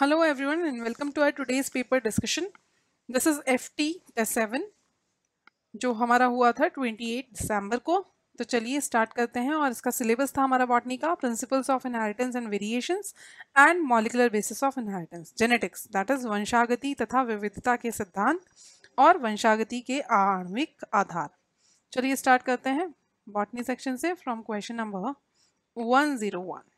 Hello everyone and welcome to our today's paper discussion. This is FT का seven जो हमारा हुआ था 28 दिसंबर को तो चलिए स्टार्ट करते हैं और इसका सिलेबस था हमारा बॉटनी का principles of inheritance and variations and molecular basis of inheritance genetics that is वंशागति तथा विविधता के सिद्धांत और वंशागति के आणविक आधार चलिए स्टार्ट करते हैं बॉटनी सेक्शन से from question number one zero one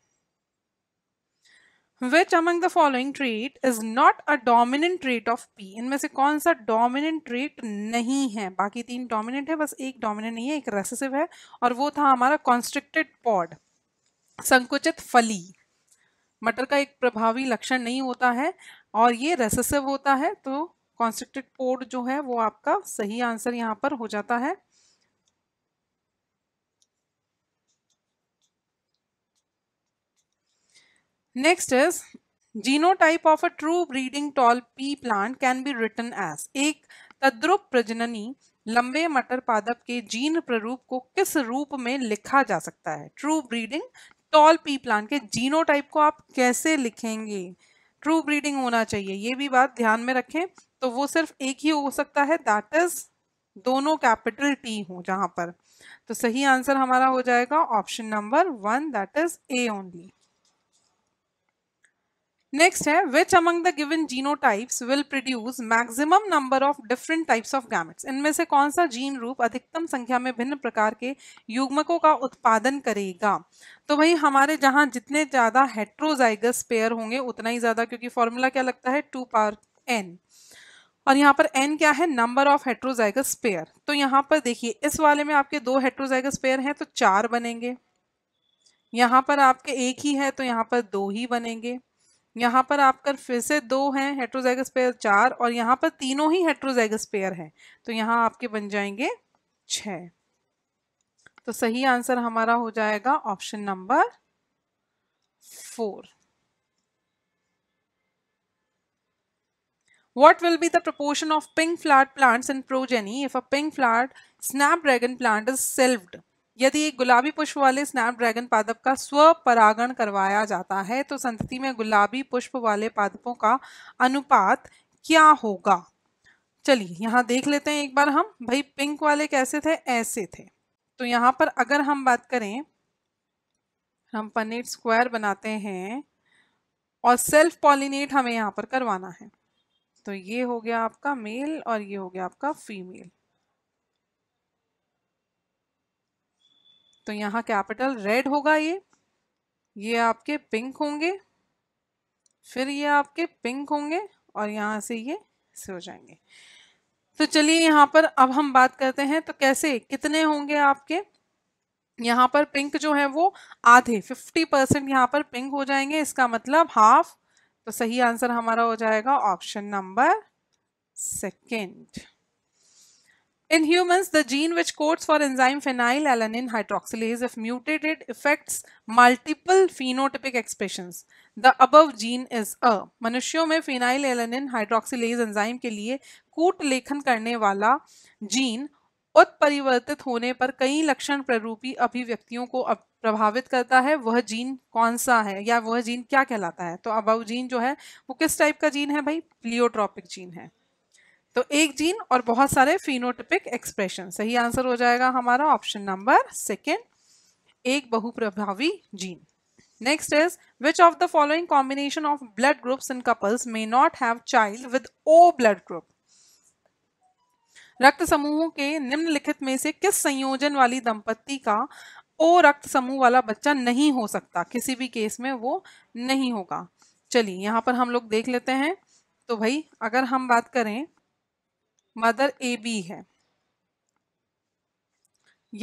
which among the following trait is not a dominant trait of pea इनमें से कौन सा डोमिनेंट ट्रीट नहीं है बाकी तीन डोमिनेंट है बस एक डोमिनेंट नहीं है एक रेसेसिव है और वो था हमारा कॉन्स्ट्रिक्टेड पॉड संकुचित फली मटर का एक प्रभावी लक्षण नहीं होता है और ये रेसेसिव होता है तो कॉन्स्ट्रिक्टेड पॉड जो है वो आपका सही आंसर यहाँ पर हो जाता है next is genotype of a true breeding tall pea plant can be written as एक तद्रुप प्रजननी लंबे मटर पादप के जीन प्ररूप को किस रूप में लिखा जा सकता है true breeding tall pea plant के जीनोटाइप को आप कैसे लिखेंगे ट्रू ब्रीडिंग होना चाहिए ये भी बात ध्यान में रखें तो वो सिर्फ एक ही हो सकता है दैट इज दोनों कैपिटल टी हो जहां पर तो सही आंसर हमारा हो जाएगा option number one that is A only next है which among the given genotypes will produce maximum number of different types of gametes इनमें से कौन सा जीन रूप अधिकतम संख्या में भिन्न प्रकार के युग्मकों का उत्पादन करेगा तो भाई हमारे जहाँ जितने ज़्यादा हेट्रोजाइगस पेयर होंगे उतना ही ज़्यादा क्योंकि फॉर्मूला क्या लगता है टू पार एन और यहाँ पर एन क्या है नंबर ऑफ हेट्रोजाइगस पेयर तो यहाँ पर देखिए इस वाले में आपके दो हेट्रोजाइगस पेयर हैं तो चार बनेंगे यहाँ पर आपके एक ही है तो यहाँ पर दो ही बनेंगे यहाँ पर आपका फिर से दो हैं हेट्रोजैगस पेयर चार और यहाँ पर तीनों ही हेट्रोजैगस पेयर हैं तो यहाँ आपके बन जाएंगे छः तो सही आंसर हमारा हो जाएगा option number four What will be the proportion of pink flowered plants in progeny if a pink flowered snapdragon plant is sylved? यदि एक गुलाबी पुष्प वाले स्नैप ड्रैगन पादप का स्व परागण करवाया जाता है तो संतति में गुलाबी पुष्प वाले पादपों का अनुपात क्या होगा चलिए यहाँ देख लेते हैं एक बार हम भाई पिंक वाले कैसे थे ऐसे थे तो यहाँ पर अगर हम बात करें हम पनीर स्क्वायर बनाते हैं और सेल्फ पॉलिनेट हमें यहाँ पर करवाना है तो ये हो गया आपका मेल और ये हो गया आपका फीमेल तो यहाँ कैपिटल रेड होगा ये ये आपके पिंक होंगे फिर ये आपके पिंक होंगे और यहाँ से ये से हो जाएंगे तो चलिए यहाँ पर अब हम बात करते हैं तो कैसे कितने होंगे आपके यहाँ पर पिंक जो है वो आधे फिफ्टी परसेंट यहाँ पर पिंक हो जाएंगे इसका मतलब हाफ तो सही आंसर हमारा हो जाएगा option number second In humans, the gene which codes for enzyme phenylalanine hydroxylase, if mutated, affects multiple phenotypic expressions. The above gene is a. मनुष्यों में phenylalanine hydroxylase enzyme के लिए कूट लेखन करने वाला जीन उत्परिवर्तित होने पर कई लक्षण प्ररूपी अभिव्यक्तियों को प्रभावित करता है वह जीन कौन सा है या वह जीन क्या कहलाता है तो अबव जीन जो है वो किस टाइप का जीन है भाई प्लियोट्रॉपिक जीन है तो एक जीन और बहुत सारे फिनोटिपिक एक्सप्रेशन सही आंसर हो जाएगा हमारा ऑप्शन नंबर सेकेंड एक बहुप्रभावी gene next is which of the following combination of blood groups in couples may not have child with O blood group रक्त समूहों के निम्नलिखित में से किस संयोजन वाली दंपत्ति का ओ रक्त समूह वाला बच्चा नहीं हो सकता किसी भी केस में वो नहीं होगा चलिए यहाँ पर हम लोग देख लेते हैं तो भाई अगर हम बात करें मदर ए बी है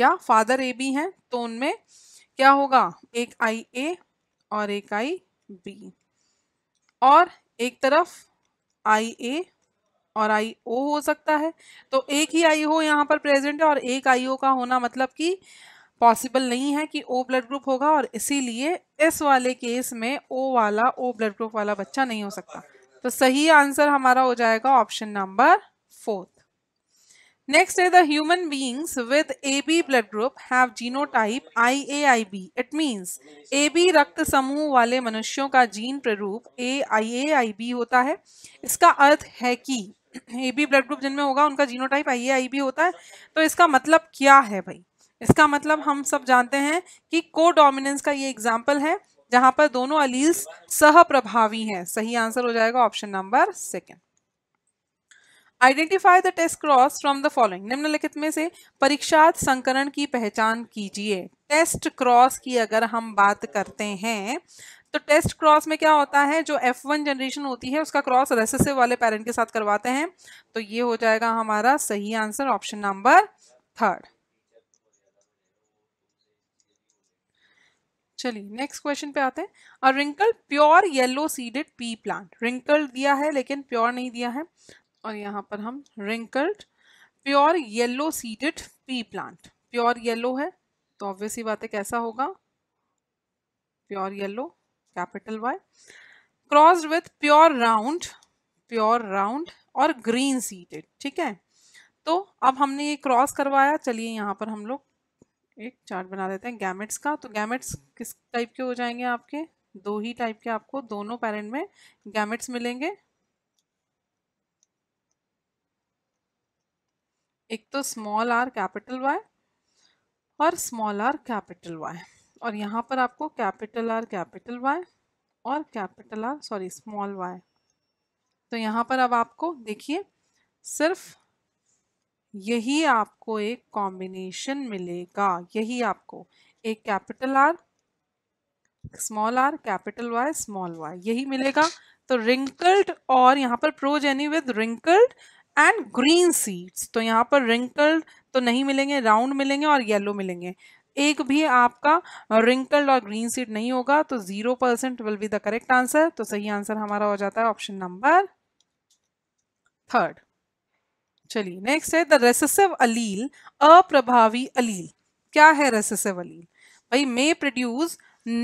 या फादर ए बी है तो उनमें क्या होगा एक आई ए और एक आई बी और एक तरफ आई ए और आई ओ हो सकता है तो एक ही आई ओ यहाँ पर प्रेजेंट है और एक आई ओ का होना मतलब कि पॉसिबल नहीं है कि ओ ब्लड ग्रुप होगा और इसीलिए इस वाले केस में ओ वाला ओ ब्लड ग्रुप वाला बच्चा नहीं हो सकता तो सही आंसर हमारा हो जाएगा option number Fourth, next is the human beings with AB blood group have genotype IAIB. It means AB रक्त समूह वाले मनुष्यों का जीन प्ररूप AIAIB होता है इसका अर्थ है कि AB ब्लड ग्रुप जिनमें होगा उनका जीनोटाइप IAIB होता है तो इसका मतलब क्या है भाई इसका मतलब हम सब जानते हैं कि को डोमिनेंस का ये एग्जाम्पल है जहां पर दोनों अलील्स सह प्रभावी हैं सही आंसर हो जाएगा option number second identify the test cross from the following निम्नलिखित में से परीक्षार्थ संकरण की पहचान कीजिए टेस्ट क्रॉस की अगर हम बात करते हैं तो टेस्ट क्रॉस में क्या होता है जो F1 वन जनरेशन होती है उसका क्रॉस रेसेसिव वाले पेरेंट के साथ करवाते हैं तो ये हो जाएगा हमारा सही आंसर ऑप्शन नंबर थर्ड चलिए नेक्स्ट क्वेश्चन पे आते हैं wrinkle pure yellow seeded pea plant wrinkle दिया है लेकिन प्योर नहीं दिया है और यहाँ पर हम wrinkled pure yellow seeded pea plant pure yellow है तो ऑब्वियस ही बात है कैसा होगा pure yellow capital Y crossed with pure round pure round और ग्रीन सीडेड ठीक है तो अब हमने ये क्रॉस करवाया चलिए यहाँ पर हम लोग एक चार्ट बना देते हैं गैमेट्स का तो गैमेट्स किस टाइप के हो जाएंगे आपके दो ही टाइप के आपको दोनों पैरेंट में गैमेट्स मिलेंगे एक तो स्मॉल आर कैपिटल वाई और स्मॉल आर कैपिटल वाई और यहाँ पर आपको कैपिटल आर कैपिटल वाई और capital R sorry small Y तो यहाँ पर अब आपको देखिए सिर्फ यही आपको एक कॉम्बिनेशन मिलेगा यही आपको एक capital R small R capital Y small Y यही मिलेगा तो रिंकल्ड और यहाँ पर progeny with wrinkled and green seeds तो यहाँ पर रिंकल्ड तो नहीं मिलेंगे राउंड मिलेंगे और येलो मिलेंगे एक भी आपका रिंकल्ड और ग्रीन सीड नहीं होगा तो zero percent will be the correct answer तो सही आंसर हमारा हो जाता है ऑप्शन नंबर थर्ड चलिए नेक्स्ट है द रेसेसिव अलील अप्रभावी अलील क्या है रेसेसिव अलील भाई may produce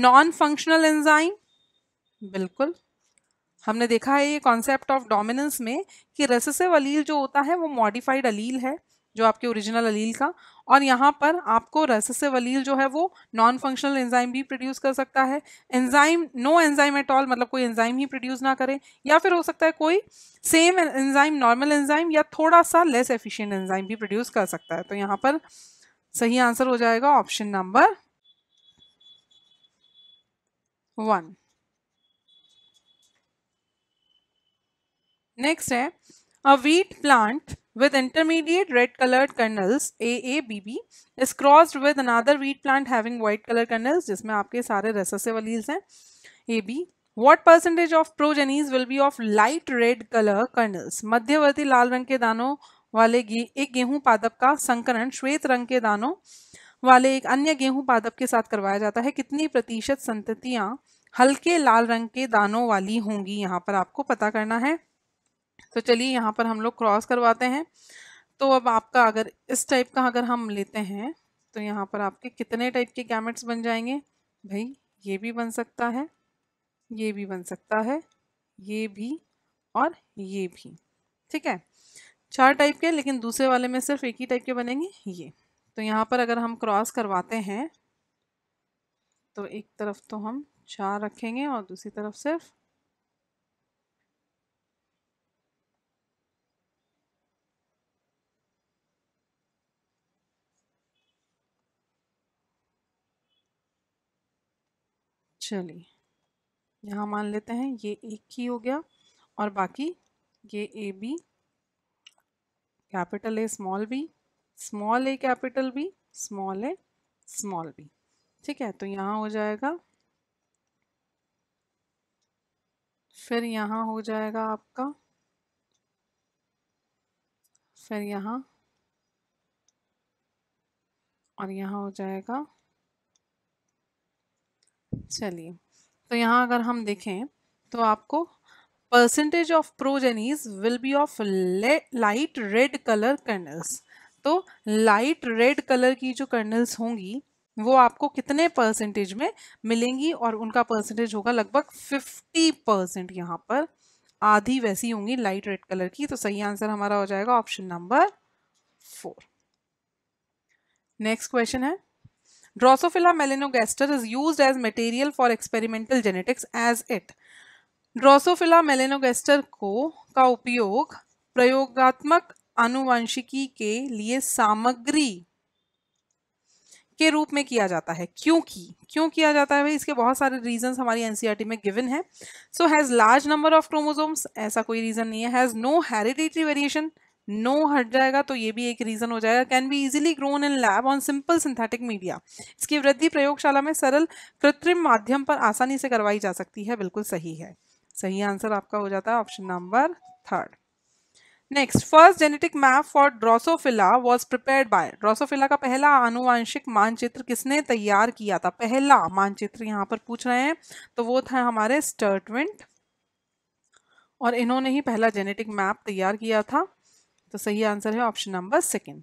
non functional enzyme बिल्कुल हमने देखा है ये कॉन्सेप्ट ऑफ डोमिनेंस में कि रेसेसिव अलील जो होता है वो मॉडिफाइड अलील है जो आपके ओरिजिनल अलील का और यहाँ पर आपको रेसेसिव अलील जो है वो नॉन फंक्शनल एंजाइम भी प्रोड्यूस कर सकता है enzyme no enzyme at all मतलब कोई एंजाइम ही प्रोड्यूस ना करे या फिर हो सकता है कोई सेम एंजाइम नॉर्मल एंजाइम या थोड़ा सा लेस एफिशिएंट एंजाइम भी प्रोड्यूस कर सकता है तो यहाँ पर सही आंसर हो जाएगा ऑप्शन नंबर वन नेक्स्ट है a wheat plant with intermediate red coloured kernels A A B B is crossed with another wheat plant having white colour kernels जिसमें आपके सारे रेससेव अलील्स हैं A B what percentage of progenies will be of light red colour kernels मध्यवर्ती लाल रंग के दानों वाले गे, एक गेहूं पादप का संकरण श्वेत रंग के दानों वाले एक अन्य गेहूं पादप के साथ करवाया जाता है कितनी प्रतिशत संततियां हल्के लाल रंग के दानों वाली होंगी यहाँ पर आपको पता करना है तो चलिए यहाँ पर हम लोग क्रॉस करवाते हैं तो अब आपका अगर इस टाइप का अगर हम लेते हैं तो यहाँ पर आपके कितने टाइप के गैमेट्स बन जाएंगे भाई ये भी बन सकता है ये भी बन सकता है ये भी और ये भी ठीक है चार टाइप के लेकिन दूसरे वाले में सिर्फ एक ही टाइप के बनेंगे ये तो यहाँ पर अगर हम क्रॉस करवाते हैं तो एक तरफ तो हम चार रखेंगे और दूसरी तरफ सिर्फ चलिए यहाँ मान लेते हैं ये एक ही हो गया और बाकी ये A B capital A small B small A capital B small A small B ठीक है तो यहाँ हो जाएगा फिर यहाँ हो जाएगा आपका फिर यहाँ और यहाँ हो जाएगा चलिए तो यहाँ अगर हम देखें तो आपको percentage of progenies will be of light red colour kernels तो लाइट रेड कलर की जो कर्नल्स होंगी वो आपको कितने परसेंटेज में मिलेंगी और उनका परसेंटेज होगा लगभग फिफ्टी परसेंट यहाँ पर आधी वैसी होंगी लाइट रेड कलर की तो सही आंसर हमारा हो जाएगा option number four next question है drosophila melanogaster is use as material for experimental genetics as it drosophila melanogaster को का उपयोग प्रयोगात्मक आनुवंशिकी के लिए सामग्री के रूप में किया जाता है क्योंकि क्यों किया जाता है भाई इसके बहुत सारे रीजंस हमारी एनसीईआरटी e में गिवन है so has large number of chromosomes ऐसा कोई रीज़न नहीं है has no hereditary variation no हट जाएगा तो ये भी एक रीजन हो जाएगा can be easily grown in lab on simple synthetic media इसकी वृद्धि प्रयोगशाला में सरल कृत्रिम माध्यम पर आसानी से करवाई जा सकती है बिल्कुल सही है सही आंसर आपका हो जाता है option number third next first genetic map for drosophila was prepare by drosophila का पहला आनुवांशिक मानचित्र किसने तैयार किया था पहला मानचित्र यहाँ पर पूछ रहे हैं तो वो था हमारे स्टर्टमेंट और इन्होंने ही पहला जेनेटिक मैप तैयार किया था तो सही आंसर है option number second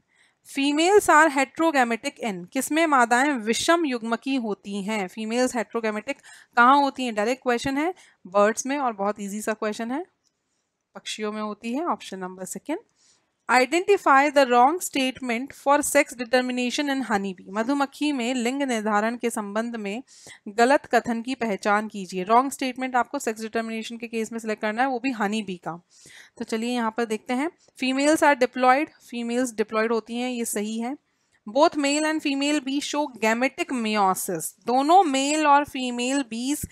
females are heterogametic in किसमें मादाएं विषम युग्मकी होती हैं फीमेल्स हेट्रोगेमेटिक कहाँ होती हैं डायरेक्ट क्वेश्चन है बर्ड्स में और बहुत इजी सा क्वेश्चन है पक्षियों में होती है option number second identify the wrong statement for sex determination in honey bee मधुमक्खी में लिंग निर्धारण के संबंध में गलत कथन की पहचान कीजिए रॉन्ग स्टेटमेंट आपको सेक्स डिटर्मिनेशन के केस में सिलेक्ट करना है वो भी हनी बी का तो चलिए यहाँ पर देखते हैं females are diploid females diploid होती हैं ये सही है both male and female bee show gametic meiosis दोनों मेल और फीमेल बीज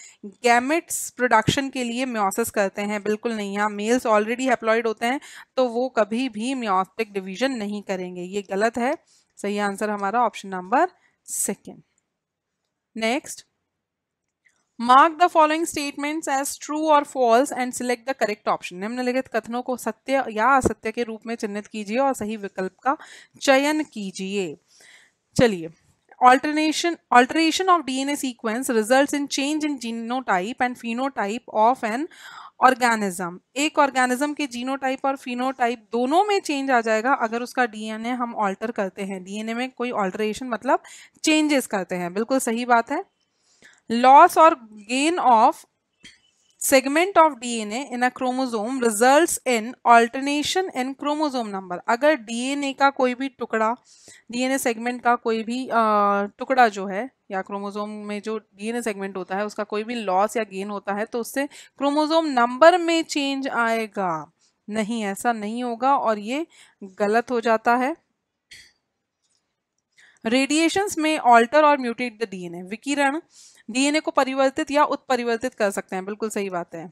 गैमेट्स प्रोडक्शन के लिए म्योसिस करते हैं बिल्कुल नहीं यहाँ मेल्स ऑलरेडी हेप्लॉयड होते हैं तो वो कभी भी म्योस्टिक डिवीजन नहीं करेंगे ये गलत है सही आंसर हमारा option number second next mark the following statements as true और false and select the correct option निम्नलिखित कथनों को सत्य या असत्य के रूप में चिन्हित कीजिए और सही विकल्प का चयन कीजिए चलिए alternation alteration of dna sequence results in change in genotype and phenotype of an organism ek organism ke genotype aur phenotype dono mein change aa jayega agar uska dna hum alter karte hain dna mein koi alteration matlab changes karte hain bilkul sahi baat hai loss or gain of segment of DNA in a chromosome results in alternation in chromosome number अगर DNA का कोई भी टुकड़ा DNA segment का कोई भी टुकड़ा जो है या क्रोमोजोम में जो डीएनए सेगमेंट होता है उसका कोई भी लॉस या गेन होता है तो उससे क्रोमोजोम नंबर में चेंज आएगा नहीं ऐसा नहीं होगा और ये गलत हो जाता है रेडिएशंस में ऑल्टर और म्यूटेट द डीएनए विकिरण डीएनए को परिवर्तित या उत्परिवर्तित कर सकते हैं बिल्कुल सही बात है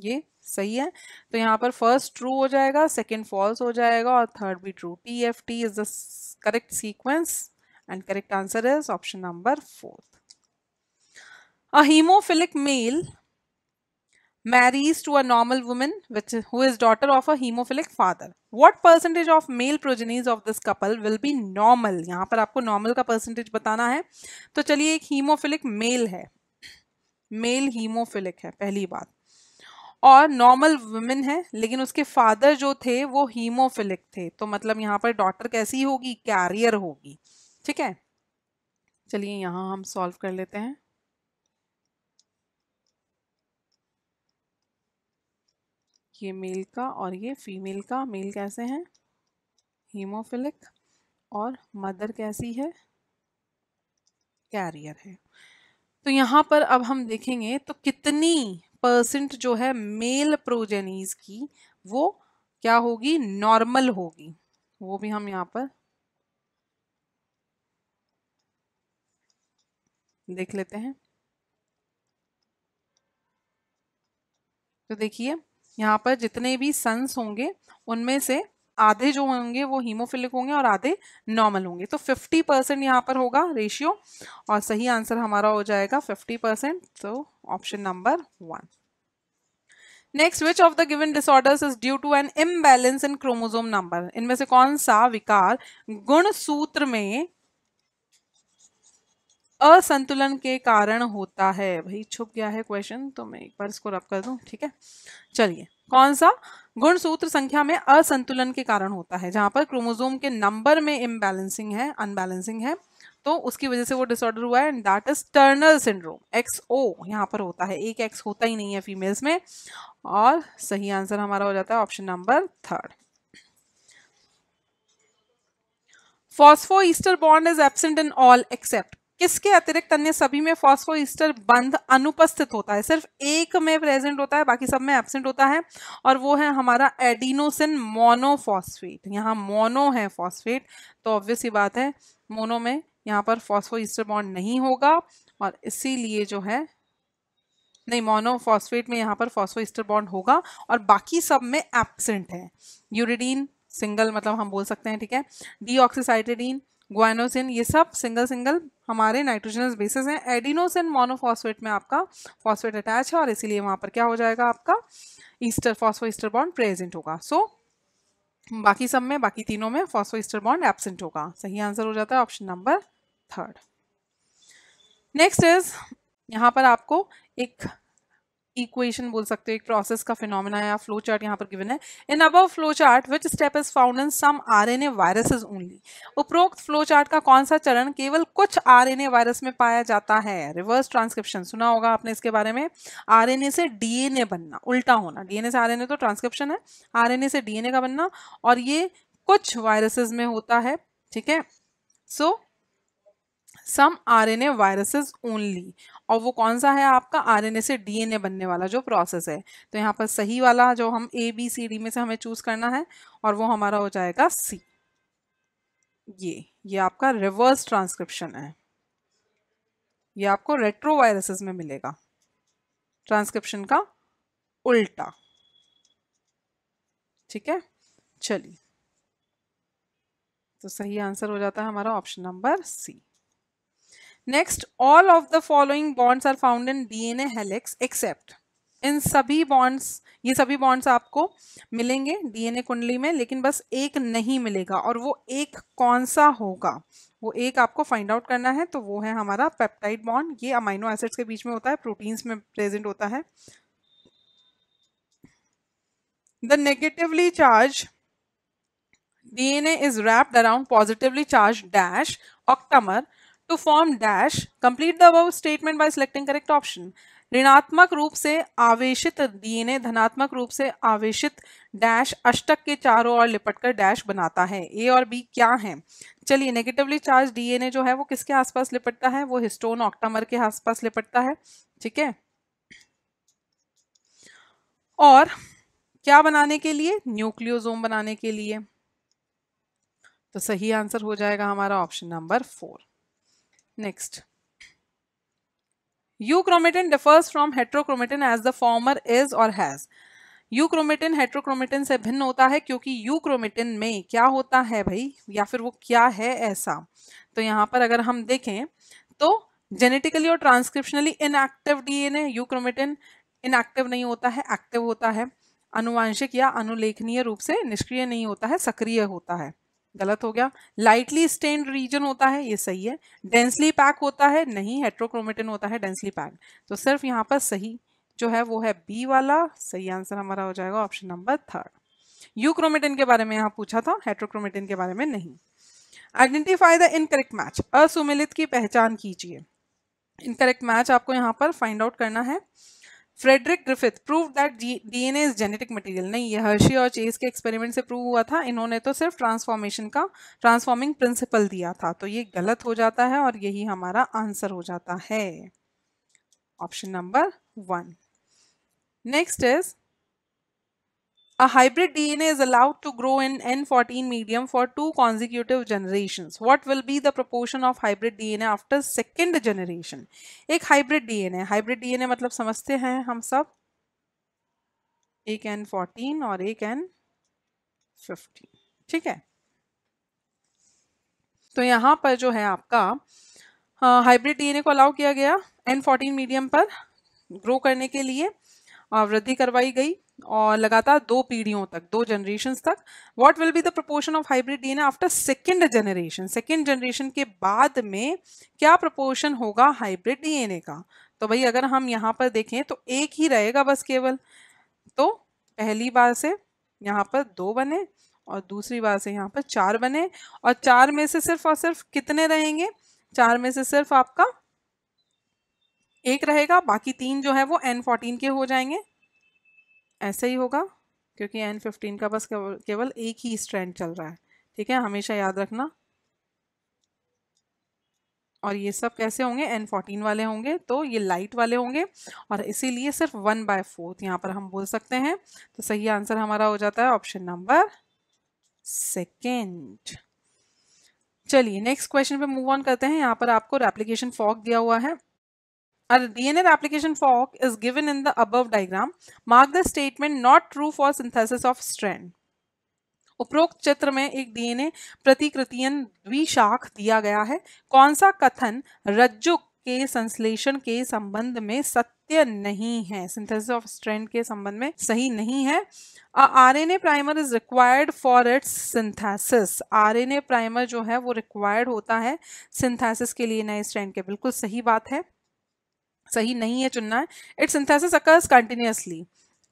ये सही है तो यहाँ पर फर्स्ट ट्रू हो जाएगा सेकेंड फॉल्स हो जाएगा और थर्ड भी true T F T is the correct sequence and correct answer is option number fourth a hemophilic male marries to a normal woman which, who is daughter of a hemophilic father. What percentage of male progenies of this couple will be normal? यहाँ पर आपको normal का percentage बताना है तो चलिए एक hemophilic male है मेल हीमोफिलिक है पहली बात और नॉर्मल वुमेन है लेकिन उसके फादर जो थे वो हीमोफिलिक थे तो मतलब यहाँ पर डॉटर कैसी होगी कैरियर होगी ठीक है चलिए यहाँ हम सॉल्व कर लेते हैं ये मेल का और ये फीमेल का मेल कैसे हैं हीमोफिलिक और मदर कैसी है कैरियर है तो यहाँ पर अब हम देखेंगे तो कितनी परसेंट जो है मेल प्रोजेनीज की वो क्या होगी नॉर्मल होगी वो भी हम यहाँ पर देख लेते हैं तो देखिए यहाँ पर जितने भी सन्स होंगे उनमें से आधे जो होंगे वो हीमोफिलिक होंगे और आधे नॉर्मल होंगे तो 50 परसेंट यहाँ पर होगा रेशियो और सही आंसर हमारा हो जाएगा 50 परसेंट तो option number one next which of the given disorders is due to an imbalance in chromosome number इनमें से कौन सा विकार गुण सूत्र में असंतुलन के कारण होता है भाई छुप गया है क्वेश्चन तो मैं एक बार इसको रब कर दूं ठीक है चलिए कौन सा गुण सूत्र संख्या में असंतुलन के कारण होता है जहां पर क्रोमोजोम के नंबर में इम्बैलेंसिंग है अनबैलेंसिंग है तो उसकी वजह से वो डिसऑर्डर हुआ है and that is Turner syndrome X O यहाँ पर होता है एक एक्स होता ही नहीं है फीमेल्स में और सही आंसर हमारा हो जाता है option number third phospho ester bond is absent in all except इसके अतिरिक्त अन्य सभी में फॉस्फोइस्टर बंध अनुपस्थित होता है सिर्फ एक में प्रेजेंट होता है बाकी सब में एबसेंट होता है और वो है हमारा एडिनोसिन मोनोफॉस्फेट यहाँ मोनो है फॉस्फेट तो ऑब्वियस ही बात है मोनो में यहाँ पर फॉस्फोईस्टर बॉन्ड नहीं होगा और इसीलिए जो है नहीं मोनोफॉस्फेट में यहाँ पर फॉस्फोईस्टर बॉन्ड होगा और बाकी सब में एबसेंट है यूरिडीन सिंगल मतलब हम बोल सकते हैं ठीक है डी ग्वानोसिन ये सब सिंगल सिंगल हमारे नाइट्रोजनस बेसिस हैं एडिनोसिन मोनोफॉस्फेट में आपका फॉस्फेट अटैच है और इसीलिए वहाँ पर क्या हो जाएगा आपका ester phospho ester bond present होगा सो so, बाकी सब में बाकी तीनों में फॉस्फो ईस्टर बॉन्ड एबसेंट होगा सही आंसर हो जाता है option number third next is यहाँ पर आपको एक इक्वेशन बोल सकते हो एक प्रोसेस का फिनोमिना या फ्लो चार्ट यहाँ पर गिवन है in above flow chart which step is found in some RNA viruses only उपरोक्त फ्लो चार्ट का कौन सा चरण केवल कुछ आरएनए वायरस में पाया जाता है रिवर्स ट्रांसक्रिप्शन सुना होगा आपने इसके बारे में आरएनए से डीएनए बनना उल्टा होना डीएनए से आरएनए तो ट्रांसक्रिप्शन है आरएनए से डीएनए का बनना और ये कुछ वायरसेस में होता है ठीक है so so, some R N A viruses only और वो कौन सा है आपका आरएनए से डीएनए बनने वाला जो प्रोसेस है तो यहाँ पर सही वाला जो हम ए बी सी डी में से हमें चूज़ करना है और वो हमारा हो जाएगा सी ये ये आपका रिवर्स ट्रांसक्रिप्शन है ये आपको रेट्रो वायरसेस में मिलेगा ट्रांसक्रिप्शन का उल्टा ठीक है चलिए तो सही आंसर हो जाता है हमारा option number C next all of the following bonds are found in DNA helix except इन सभी बॉन्ड्स ये सभी बॉन्ड्स आपको मिलेंगे डीएनए कुंडली में लेकिन बस एक नहीं मिलेगा और वो एक कौन सा होगा वो एक आपको फाइंड आउट करना है तो वो है हमारा पेप्टाइड बॉन्ड ये अमाइनो एसिड्स के बीच में होता है प्रोटीन्स में प्रेजेंट होता है the negatively charge DNA is wrapped around positively charge dash octamer to form dash complete the about statement by selecting correct option ऋणात्मक रूप से आवेशित डीएनए धनात्मक रूप से आवेशित डैश अष्टक के चारों ओर लिपटकर डैश बनाता है ए और बी क्या है चलिए नेगेटिवली चार्ज डीएनए जो है वो किसके आसपास लिपटता है वो हिस्टोन ऑक्टामर के आसपास लिपटता है ठीक है और क्या बनाने के लिए न्यूक्लियोजोम बनाने के लिए तो सही आंसर हो जाएगा हमारा option number four Next. Euchromatin differs from heterochromatin as the former is or has. Euchromatin heterochromatin से भिन्न होता है क्योंकि यूक्रोमेटिन में क्या होता है भाई या फिर वो क्या है ऐसा तो यहाँ पर अगर हम देखें तो जेनेटिकली और transcriptionally inactive DNA euchromatin inactive नहीं होता है एक्टिव होता है अनुवांशिक या अनुलेखनीय रूप से निष्क्रिय नहीं होता है सक्रिय होता है गलत हो गया लाइटली स्टेन रीजन होता है ये सही है डेंसली पैक होता है नहीं हेट्रोक्रोमेटिन होता है डेंसली पैक तो सिर्फ यहाँ पर सही जो है वो है बी वाला सही आंसर हमारा हो जाएगा ऑप्शन नंबर थर्ड यूक्रोमेटिन के बारे में यहाँ पूछा था हेट्रोक्रोमेटिन के बारे में नहीं आइडेंटिफाई द इनकरेक्ट मैच असुमिलित की पहचान कीजिए इनकरेक्ट मैच आपको यहाँ पर फाइंड आउट करना है Frederick Griffith prove that DNA is genetic material नहीं ये हर्षी और चेस के एक्सपेरिमेंट से प्रूव हुआ था इन्होंने तो सिर्फ ट्रांसफॉर्मेशन का ट्रांसफॉर्मिंग प्रिंसिपल दिया था तो ये गलत हो जाता है और यही हमारा आंसर हो जाता है option number one next is A hybrid DNA is allowed to grow in N14 medium for two consecutive generations. What will be the proportion of hybrid DNA after second generation? ek hybrid DNA, hybrid DNA matlab samajhte hain hum sab ek N14 और एक N15, ठीक है? तो यहाँ पर जो है आपका हाइब्रिड डीएनए को अलाउ किया गया एन फोर्टीन मीडियम पर ग्रो करने के लिए वृद्धि करवाई गई और लगातार दो पीढ़ियों तक दो जनरेशन तक what will be the proportion of hybrid DNA after second generation second generation के बाद में क्या प्रपोर्शन होगा हाइब्रिड डीएनए का तो भाई अगर हम यहाँ पर देखें तो एक ही रहेगा बस केवल तो पहली बार से यहाँ पर दो बने और दूसरी बार से यहाँ पर चार बने और चार में से सिर्फ और सिर्फ कितने रहेंगे चार में से सिर्फ आपका एक रहेगा बाकी तीन जो है वो एन फोर्टीन के हो जाएंगे ऐसे ही होगा क्योंकि एन फिफ्टीन का बस केवल एक ही स्ट्रैंड चल रहा है ठीक है हमेशा याद रखना और ये सब कैसे होंगे एन फोर्टीन वाले होंगे तो ये लाइट वाले होंगे और इसीलिए सिर्फ वन बाय फोर्थ यहाँ पर हम बोल सकते हैं तो सही आंसर हमारा हो जाता है ऑप्शन नंबर सेकेंड चलिए नेक्स्ट क्वेश्चन पे मूव ऑन करते हैं यहाँ पर आपको रेप्लीकेशन फॉक दिया हुआ है A DNR application fork is given in the above diagram. Mark the statement not true for synthesis of strand. उपरोक्त चित्र में एक डीएनए प्रतिकृतियन द्विशाख दिया गया है कौन सा कथन रज्जु के संश्लेषण के संबंध में सत्य नहीं है सिंथेसिस ऑफ स्ट्रैंड के संबंध में सही नहीं है RNA primer is required for its synthesis RNA primer जो है वो रिक्वायर्ड होता है सिंथेसिस के लिए नए स्ट्रैंड के बिल्कुल सही बात है सही नहीं है चुनना है इट सिंथेसिस अकर्स कंटिन्यूसली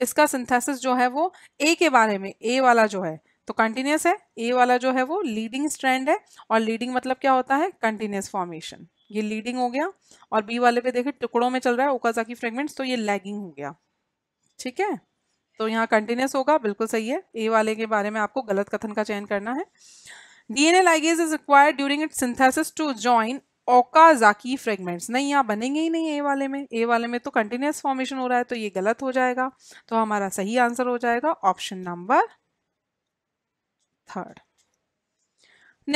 इसका सिंथेसिस जो है वो ए के बारे में ए वाला जो है तो कंटिन्यूस है ए वाला जो है वो लीडिंग स्ट्रैंड है और लीडिंग मतलब क्या होता है कंटिन्यूस फॉर्मेशन ये लीडिंग हो गया और बी वाले पे देखिए टुकड़ों में चल रहा है ओकाजाकी फ्रेगमेंट्स तो ये लैगिंग हो गया ठीक है तो यहाँ कंटिन्यूस होगा बिल्कुल सही है ए वाले के बारे में आपको गलत कथन का चयन करना है DNA ligase is required during it synthesis to join Okazaki fragments नहीं यहाँ बनेंगे ही नहीं ए वाले में ए वाले में तो कंटिन्यूस फॉर्मेशन हो रहा है तो ये गलत हो जाएगा तो हमारा सही आंसर हो जाएगा option number third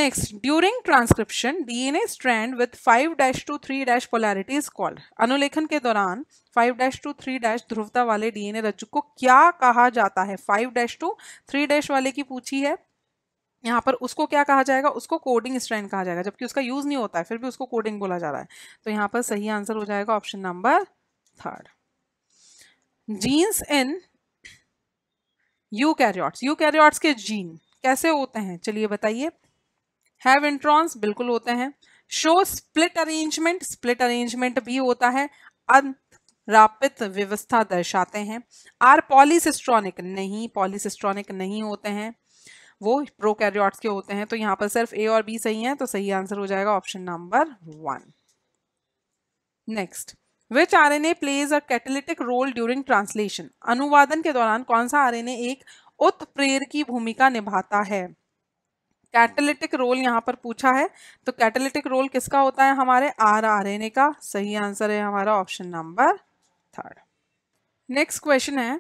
next during transcription DNA strand with 5 dash to 3 dash polarity is called अनुलेखन के दौरान 5 डैश टू 3 डैश ध्रुवता वाले डीएनए रज्जु को क्या कहा जाता है 5 डैश टू 3 डैश वाले की पूछी है यहाँ पर उसको क्या कहा जाएगा उसको कोडिंग स्ट्रैंड कहा जाएगा जबकि उसका यूज़ नहीं होता है फिर भी उसको कोडिंग बोला जा रहा है तो यहाँ पर सही आंसर हो जाएगा option number third genes in eukaryotes eukaryotes के जीन कैसे होते हैं चलिए बताइए हैव इंट्रॉन्स बिल्कुल होते हैं show split arrangement split arrangement भी होता है अंत रापित व्यवस्था दर्शाते हैं आर पॉलिसिस्ट्रॉनिक नहीं पॉलिसिस्ट्रॉनिक नहीं होते हैं वो प्रोकैरियोट्स के होते हैं तो यहाँ पर सिर्फ ए और बी सही हैं तो सही आंसर हो जाएगा option number one next which R N A plays a catalytic role during translation अनुवादन के दौरान कौन सा आर एन ए एक उत्प्रेर की भूमिका निभाता है कैटलिटिक रोल यहाँ पर पूछा है तो कैटलिटिक रोल किसका होता है हमारे आर आर एन ए का सही आंसर है हमारा option number third next question है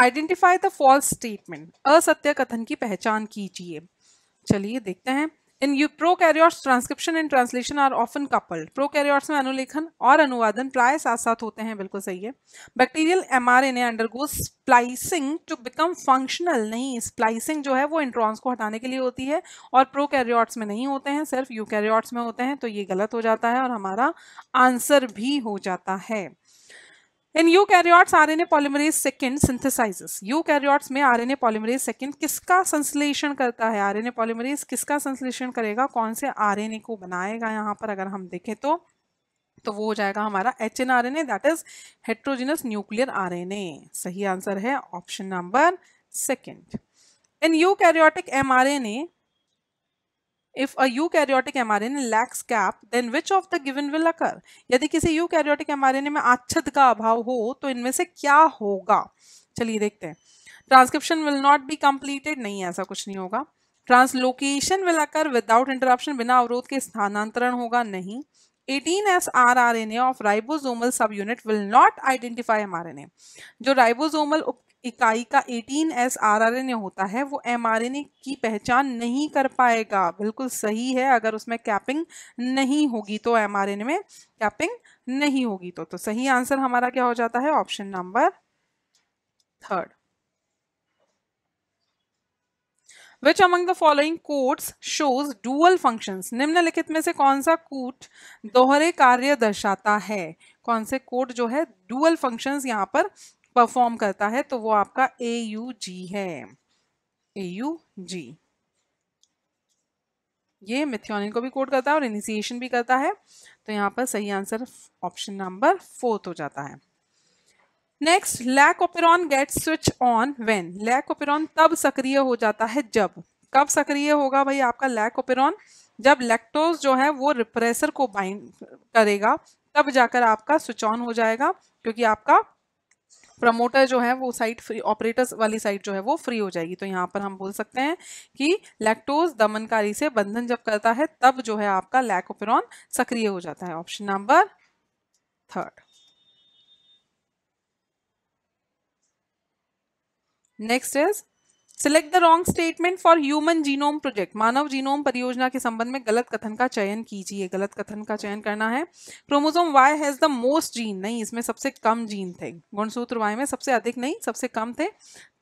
आइडेंटिफाई द फॉल्स स्टेटमेंट असत्य कथन की पहचान कीजिए चलिए देखते हैं इन यू prokaryotes transcription and translation are often coupled prokaryotes में अनुलेखन और अनुवादन प्राय साथ साथ होते हैं बिल्कुल सही है bacterial M R N A undergo splicing to become functional नहीं स्प्लाइसिंग जो है वो इंट्रॉन्स को हटाने के लिए होती है और प्रो कैरियॉर्ट्स में नहीं होते हैं सिर्फ यू कैरियॉर्ट्स में होते हैं तो ये गलत हो जाता है और हमारा आंसर भी हो जाता है in N A polymerase synthesize eukaryotes में ए पॉलीमरेज सेकेंड किसका संश्लेषण करता है आर एन ए पॉलीमरेज किसका संश्लेषण करेगा कौन से आर एन ए को बनाएगा यहाँ पर अगर हम देखें तो तो वो हो जाएगा हमारा H N R N A that is heterogeneous nuclear R N A सही आंसर है option number second in eukaryotic M R N A If a eukaryotic mRNA lacks cap, then which of the given will occur? यदि किसी eukaryotic mRNA में आच्छद का अभाव हो तो इनमें से क्या होगा चलिए देखते हैं transcription will not be completed नहीं ऐसा कुछ नहीं होगा translocation will occur without interruption बिना अवरोध के स्थानांतरण होगा नहीं 18S rRNA of ribosomal subunit will not identify mRNA. जो ribosomal उप इकाई का 18S आरआरएनए होता है वो एमआरएनए की पहचान नहीं कर पाएगा बिल्कुल सही है अगर उसमें कैपिंग नहीं होगी तो एमआरएनए में कैपिंग नहीं होगी तो तो सही आंसर हमारा क्या हो जाता है option number third which among the following codes shows dual functions निम्नलिखित में से कौन सा कूट दोहरे कार्य दर्शाता है कौन से कोट जो है डुअल फंक्शंस यहाँ पर परफॉर्म करता है तो वो आपका ए यू जी है ए यू जी ये मिथ्योनिन को भी कोड करता है और इनिशिएशन भी करता है तो यहाँ पर सही आंसर ऑप्शन नंबर फोर्थ हो जाता है next lac operon get switch on when operon तब सक्रिय हो जाता है जब कब सक्रिय होगा भाई आपका लैक ओपेरॉन जब लैक्टोज जो है वो रिप्रेसर को बाइंड करेगा तब जाकर आपका स्विच ऑन हो जाएगा क्योंकि आपका प्रमोटर जो है वो साइट फ्री ऑपरेटर्स वाली साइट जो है वो फ्री हो जाएगी तो यहाँ पर हम बोल सकते हैं कि लैक्टोज दमनकारी से बंधन जब करता है तब जो है आपका लैकोपेरॉन सक्रिय हो जाता है option number third next is select the wrong statement for human genome project मानव जीनोम परियोजना के संबंध में गलत कथन का चयन कीजिए गलत कथन का चयन करना है chromosome Y has the most gene नहीं इसमें सबसे कम जीन थे गुणसूत्र वाई में सबसे अधिक नहीं सबसे कम थे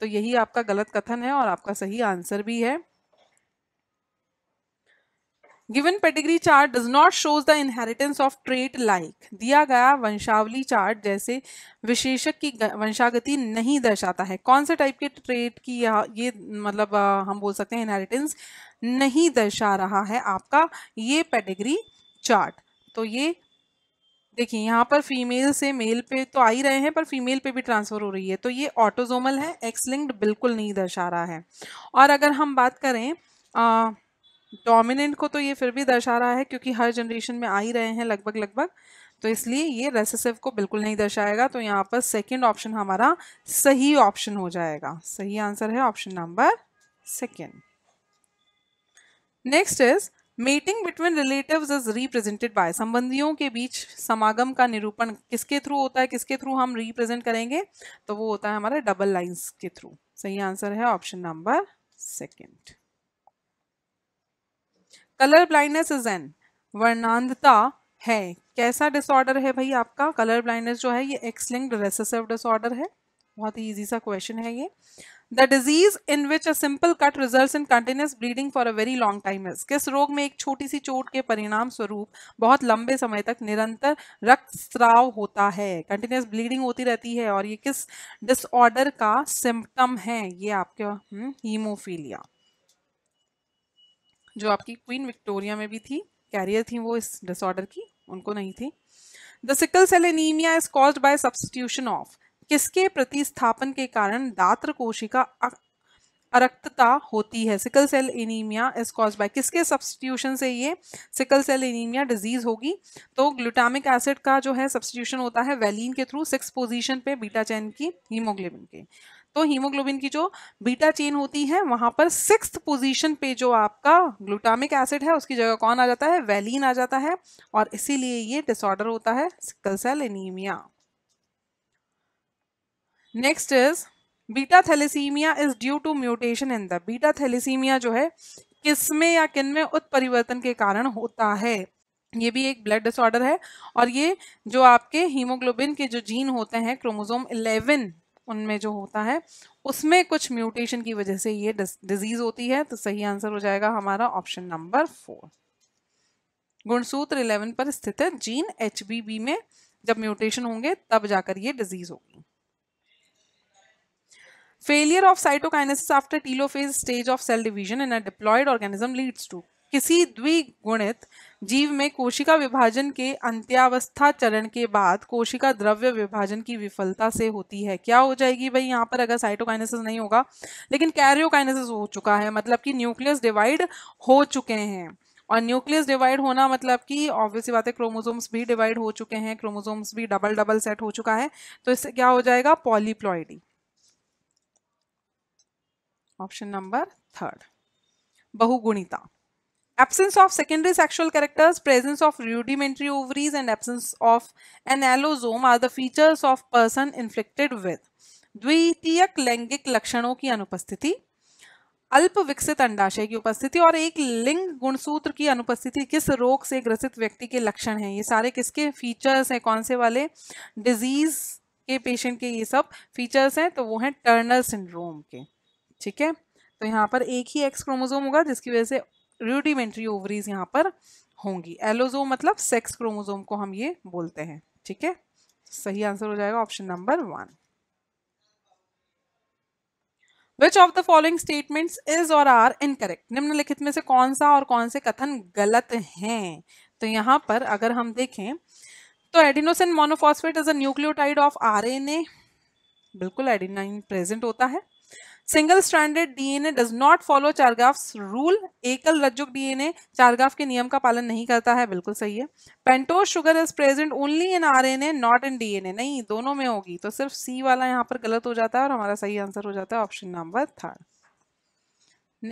तो यही आपका गलत कथन है और आपका सही आंसर भी है given pedigree chart does not shows the inheritance of trait like दिया गया वंशावली चार्ट जैसे विशेषक की वंशागति नहीं दर्शाता है कौन से टाइप के ट्रेट की यह ये मतलब हम बोल सकते हैं इनहेरिटेंस नहीं दर्शा रहा है आपका ये पेडिग्री चार्ट तो ये देखिए यहाँ पर फीमेल से मेल पे तो आ ही रहे हैं पर फीमेल पे भी ट्रांसफ़र हो रही है तो ये ऑटोजोमल है एक्सलिंक्ड बिल्कुल नहीं दर्शा रहा है और अगर हम बात करें आ, डोमिनेंट को तो ये फिर भी दर्शा रहा है क्योंकि हर जनरेशन में आ ही रहे हैं लगभग लगभग तो इसलिए ये रेसेसिव को बिल्कुल नहीं दर्शाएगा तो यहाँ पर सेकेंड ऑप्शन हमारा सही ऑप्शन हो जाएगा सही आंसर है option number second next is meeting between relative is represented by संबंधियों के बीच समागम का निरूपण किसके थ्रू होता है किसके थ्रू हम रिप्रेजेंट करेंगे तो वो होता है हमारा डबल लाइन्स के थ्रू सही आंसर है option number second colour blindness is an वर्णांधता है कैसा डिसऑर्डर है भाई आपका कलर ब्लाइंडनेस जो है ये एक्स रेसेसिव डिसऑर्डर है बहुत ही ईजी सा क्वेश्चन है ये the disease in which a simple cut result in continuous bleeding for a very long time is किस रोग में एक छोटी सी चोट के परिणाम स्वरूप बहुत लंबे समय तक निरंतर रक्त स्राव होता है कंटिन्यूस ब्लीडिंग होती रहती है और ये किस डिसऑर्डर का सिम्टम है ये आपके हीमोफीलिया हम्म, जो आपकी क्वीन विक्टोरिया में भी थी कैरियर थी वो इस डिसऑर्डर की उनको नहीं थी the sickle cell anaemia is cause by substitution of किसके प्रतिस्थापन के कारण दात्र कोशिका अरक्तता होती है sickle cell anaemia is cause by किसके सब्सटीट्यूशन से ये सिकल सेल एनीमिया डिजीज होगी तो ग्लूटामिक एसिड का जो है सब्सटीट्यूशन होता है वेलिन के थ्रू सिक्स पोजीशन पे बीटा चैन की हीमोग्लोबिन के तो हीमोग्लोबिन की जो बीटा चेन होती है वहां पर सिक्स पोजीशन पे जो आपका ग्लूटामिक एसिड है उसकी जगह कौन आ जाता है वेलिन आ जाता है और इसीलिए ये डिसऑर्डर होता है sickle cell anaemia next is beta thalassaemia is due to mutation in the beta thalassaemia जो है किसमें या किन में उत्परिवर्तन के कारण होता है ये भी एक ब्लड डिसऑर्डर है और ये जो आपके हीमोग्लोबिन के जो जीन होते हैं क्रोमोजोम 11 उनमें जो होता है उसमें कुछ म्यूटेशन की वजह से ये डिजीज होती है तो सही आंसर हो जाएगा हमारा ऑप्शन नंबर फोर गुणसूत्र इलेवन पर स्थित है जीन एच में जब म्यूटेशन होंगे तब जाकर ये डिजीज होगी failure of cytokinesis after telophase stage of cell division in a diploid organism leads to किसी द्विगुणित जीव में कोशिका विभाजन के अंत्यावस्था चरण के बाद कोशिका द्रव्य विभाजन की विफलता से होती है क्या हो जाएगी भाई यहाँ पर अगर साइटोकाइनेसिस नहीं होगा लेकिन कैरियोकाइनेसिस हो चुका है मतलब कि न्यूक्लियस डिवाइड हो चुके हैं और न्यूक्लियस डिवाइड होना मतलब कि ऑब्वियसली बात है क्रोमोसोम्स भी डिवाइड हो चुके हैं क्रोमोसोम्स भी डबल डबल सेट हो चुका है तो इससे क्या हो जाएगा पॉलीप्लॉइडी ऑप्शन नंबर थर्ड बहुगुणिता absence of secondary sexual characters, presence of rudimentary ovaries and absence of an allosome are the features of person inflicted with. द्वितीयक लैंगिक लक्षणों की अनुपस्थिति अल्प विकसित अंडाशय की उपस्थिति और एक लिंग गुणसूत्र की अनुपस्थिति किस रोग से ग्रसित व्यक्ति के लक्षण हैं ये सारे किसके फीचर्स हैं कौन से वाले डिजीज के पेशेंट के ये सब फीचर्स हैं तो वो हैं टर्नर सिंड्रोम के ठीक है तो यहाँ पर एक ही एक्स क्रोमोजोम होगा जिसकी वजह से रूडिमेंट्री ओवरीज यहाँ पर होंगी एलोजोम मतलब सेक्स क्रोमोजोम को हम ये बोलते हैं ठीक है सही आंसर हो जाएगा option number one Which of the following statements is or are incorrect? निम्नलिखित में से कौन सा और कौन से कथन गलत हैं तो यहाँ पर अगर हम देखें तो adenosine monophosphate is a nucleotide of RNA बिल्कुल एडिनाइन प्रेजेंट होता है single standard DNA does not follow Chargaff's rule एकल रज्जुक डीएनए चारगाफ के नियम का पालन नहीं करता है बिल्कुल सही है pentose sugar is present only in RNA not in DNA नहीं दोनों में होगी तो सिर्फ सी वाला यहाँ पर गलत हो जाता है और हमारा सही आंसर हो जाता है option number third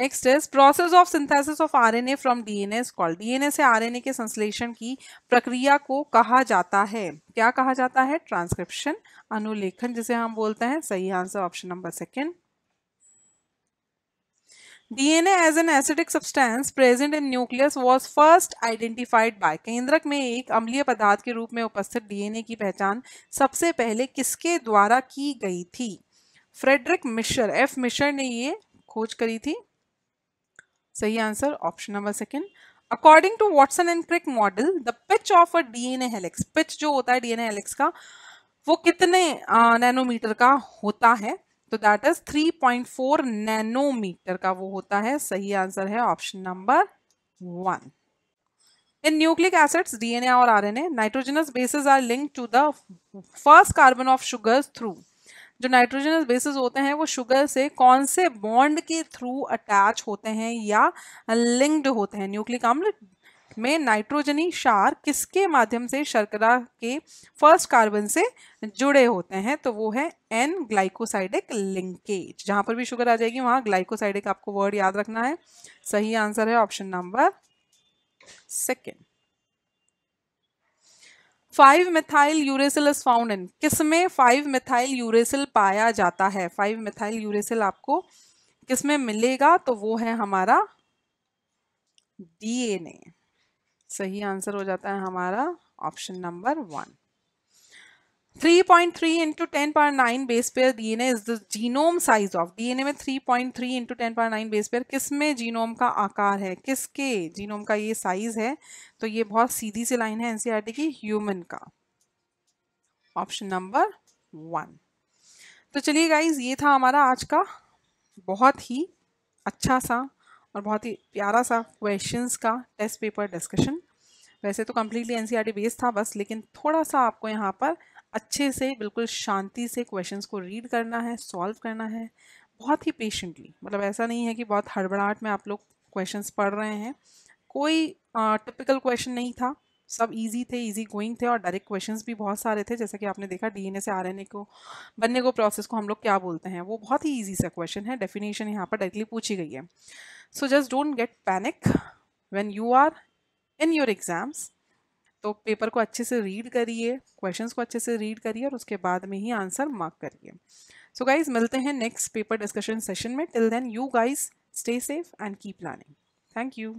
next is process of synthesis of RNA from DNA is called DNA से आरएनए के संश्लेषण की प्रक्रिया को कहा जाता है क्या कहा जाता है ट्रांसक्रिप्शन अनुलेखन जिसे हम बोलते हैं सही answer option number second DNA as an acidic substance present in nucleus was first identified by केंद्रक में एक अम्लीय पदार्थ के रूप में उपस्थित डीएनए की पहचान सबसे पहले किसके द्वारा की गई थी फ्रेडरिक मिशर एफ मिशर ने ये खोज करी थी सही answer option number second according to Watson and Crick model the pitch of a DNA helix pitch जो होता है डीएनए हेलिक्स का वो कितने नैनोमीटर का होता है तो दैट इज 3.4 नैनोमीटर का वो होता है सही आंसर है option number one in nucleic acids DNA और RNA nitrogenous bases are link to the first carbon of sugar through जो नाइट्रोजनस बेसिस होते हैं वो शुगर से कौन से बॉन्ड के थ्रू अटैच होते हैं या लिंक्ड होते हैं न्यूक्लिक अम्ल में नाइट्रोजनी क्षार किसके माध्यम से शर्करा के फर्स्ट कार्बन से जुड़े होते हैं तो वो है एन ग्लाइकोसाइडिक लिंकेज जहां पर भी शुगर आ जाएगी वहां ग्लाइकोसाइडिक आपको वर्ड याद रखना है सही आंसर है option number second five methyl uracil is found in किसमें फाइव मिथाइल यूरेसिल पाया जाता है फाइव मिथाइल यूरेसिल आपको किसमें मिलेगा तो वो है हमारा डीएनए सही आंसर हो जाता है हमारा option number one 3.3 point three into ten point nine base pair DNA is the genome size of DNA में 3.3 point three into ten power nine base किस में जीनोम का आकार है किसके जीनोम का ये साइज है तो ये बहुत सीधी सी लाइन है एनसीईआरटी e की ह्यूमन का ऑप्शन नंबर वन तो चलिए गाइज ये था हमारा आज का बहुत ही अच्छा सा और बहुत ही प्यारा सा क्वेश्चंस का टेस्ट पेपर डिस्कशन वैसे तो कम्प्लीटली एन बेस था बस लेकिन थोड़ा सा आपको यहाँ पर अच्छे से बिल्कुल शांति से क्वेश्चंस को रीड करना है सॉल्व करना है बहुत ही पेशेंटली मतलब ऐसा नहीं है कि बहुत हड़बड़ाहट में आप लोग क्वेश्चंस पढ़ रहे हैं कोई टिपिकल uh, क्वेश्चन नहीं था सब इजी थे इजी गोइंग थे और डायरेक्ट क्वेश्चंस भी बहुत सारे थे जैसे कि आपने देखा डीएनए से आरएनए को बनने को प्रोसेस को हम लोग क्या बोलते हैं वो बहुत ही ईजी सा क्वेश्चन है डेफिनेशन यहाँ पर डायरेक्टली पूछी गई है so just don't get panic when you are in your exams तो पेपर को अच्छे से रीड करिए क्वेश्चंस को अच्छे से रीड करिए और उसके बाद में ही आंसर मार्क करिए सो गाइज मिलते हैं नेक्स्ट पेपर डिस्कशन सेशन में till then you guys stay safe and keep planning thank you